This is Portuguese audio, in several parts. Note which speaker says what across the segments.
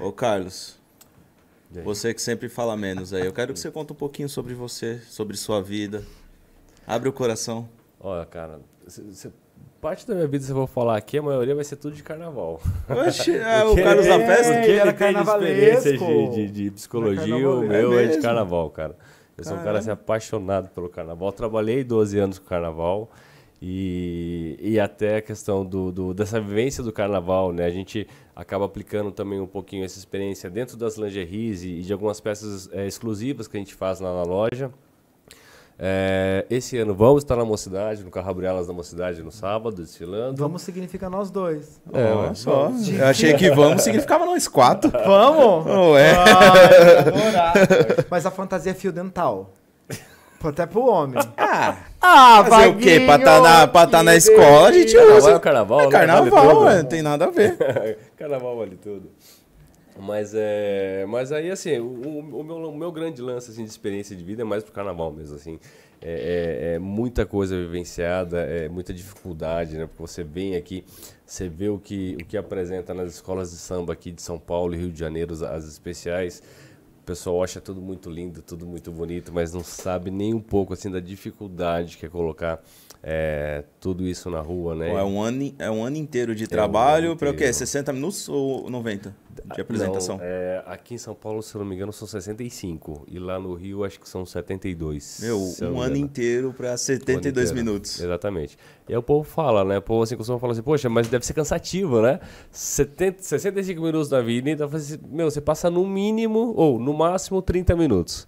Speaker 1: Ô, Carlos, você que sempre fala menos aí, eu quero que você conte um pouquinho sobre você, sobre sua vida. Abre o coração. Olha, cara, parte da minha vida se eu vou falar aqui, a maioria vai ser tudo de carnaval. Oxi, é, o, o Carlos da Festa? É, que ele, ele tem de, de, de psicologia, é o meu é, é, de carnaval, cara. Eu Caramba. sou um cara assim, apaixonado pelo carnaval. Trabalhei 12 anos com carnaval. E, e até a questão do, do, dessa vivência do carnaval, né? A gente acaba aplicando também um pouquinho essa experiência dentro das lingeries e, e de algumas peças é, exclusivas que a gente faz lá na loja. É, esse ano vamos estar na Mocidade, no Carrabrelas da Mocidade no sábado, desfilando. Vamos significa nós dois. É, oh, só. Eu achei que vamos significava nós quatro. Vamos? Não é. Mas a fantasia é fio dental. Até pro homem. Ah, ah fazer vaguinho, o quê? Pra tá na, pra tá na né? escola, a gente usa. Carnaval é carnaval, é né? carnaval, vale né? não tem nada a ver. carnaval vale tudo. Mas é, mas aí assim, o, o, meu, o meu grande lance assim de experiência de vida é mais pro carnaval mesmo assim. É, é, é muita coisa vivenciada, é muita dificuldade, né? Porque você vem aqui, você vê o que o que apresenta nas escolas de samba aqui de São Paulo e Rio de Janeiro as especiais pessoal acha tudo muito lindo, tudo muito bonito, mas não sabe nem um pouco assim da dificuldade que é colocar é, tudo isso na rua, né? é um ano, é um ano inteiro de é trabalho um para o quê? 60 minutos ou 90? de apresentação. Não, é, aqui em São Paulo, se eu não me engano, são 65. E lá no Rio, acho que são 72. Meu, um ano inteiro para 72 um minutos. Exatamente. E aí o povo fala, né? O povo assim costuma falar assim, poxa, mas deve ser cansativo, né? 70, 65 minutos na vida. Então, assim, meu, você passa no mínimo, ou no máximo, 30 minutos.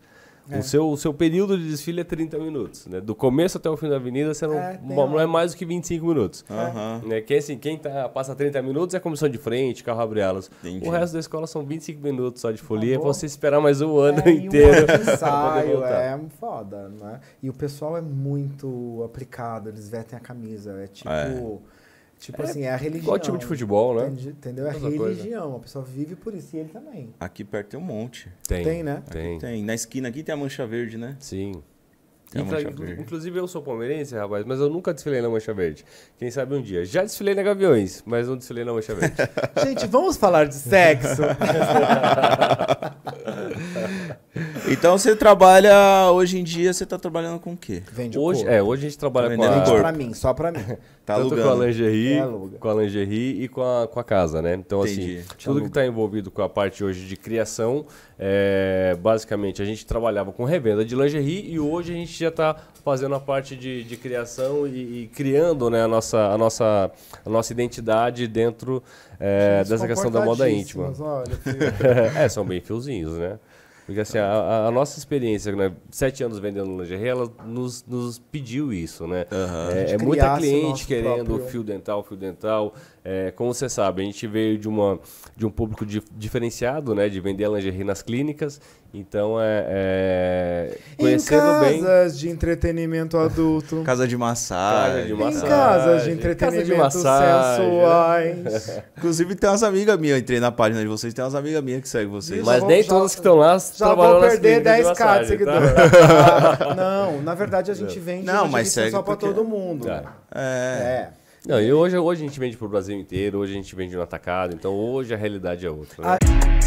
Speaker 1: É. O, seu, o seu período de desfile é 30 minutos, né? Do começo até o fim da avenida, você não, é, uma, não é mais do que 25 minutos. Uhum. Né? Que, é assim, quem tá, passa 30 minutos é comissão de frente, carro abre elas. O resto da escola são 25 minutos só de tá folia, tá você esperar mais um ano é, inteiro. Um ensaio, é foda, né? E o pessoal é muito aplicado, eles vetem a camisa, é tipo... Tipo é, assim, é a religião. Qual tipo de futebol, né? entendeu? É a religião. A pessoa vive por isso e ele também. Aqui perto tem um monte. Tem, tem né? Tem. tem. Na esquina aqui tem a mancha verde, né? Sim. inclusive eu sou palmeirense, rapaz, mas eu nunca desfilei na Mancha Verde. Quem sabe um dia. Já desfilei na Gaviões, mas não desfilei na Mancha Verde. Gente, vamos falar de sexo. Então você trabalha, hoje em dia você tá trabalhando com o quê? Vende hoje, corpo. É, hoje a gente trabalha tá com a... Vende corpo. pra mim, só pra mim. tá Tanto alugando. com a lingerie, é, com a lingerie e com a, com a casa, né? Então assim, Entendi. assim, tudo Aluga. que tá envolvido com a parte hoje de criação, é, basicamente a gente trabalhava com revenda de lingerie e hoje a gente já tá fazendo a parte de, de criação e, e, criando né, a, nossa, a, nossa, a nossa identidade dentro é, dessa questão da moda íntima. Olha, é, são bem fiozinhos, né? Porque assim, a, a, nossa experiência, né? sete anos vendendo lingerie, ela nos, nos pediu isso, né? Uhum. É, é muita cliente querendo próprio... fio dental, fio dental. É, como você sabe, a gente veio de, uma, de um público di, diferenciado, né? De vender lingerie nas clínicas. Então, é... é conhecendo em casas bem... de entretenimento adulto. casa de massagem. de massagem. Em casas de entretenimento casa de sensuais. Inclusive, tem umas amigas minhas, entrei na página de vocês, tem umas amigas minhas que seguem vocês. Mas nem todas que estão lá só vou perder 10k de tá? seguidor. Tá? não, na verdade a gente vende não, mas só para porque... todo mundo. Tá. é. é. Não, e hoje, hoje a gente vende pro Brasil inteiro, hoje a gente vende no atacado, então hoje a realidade é outra. Né? A...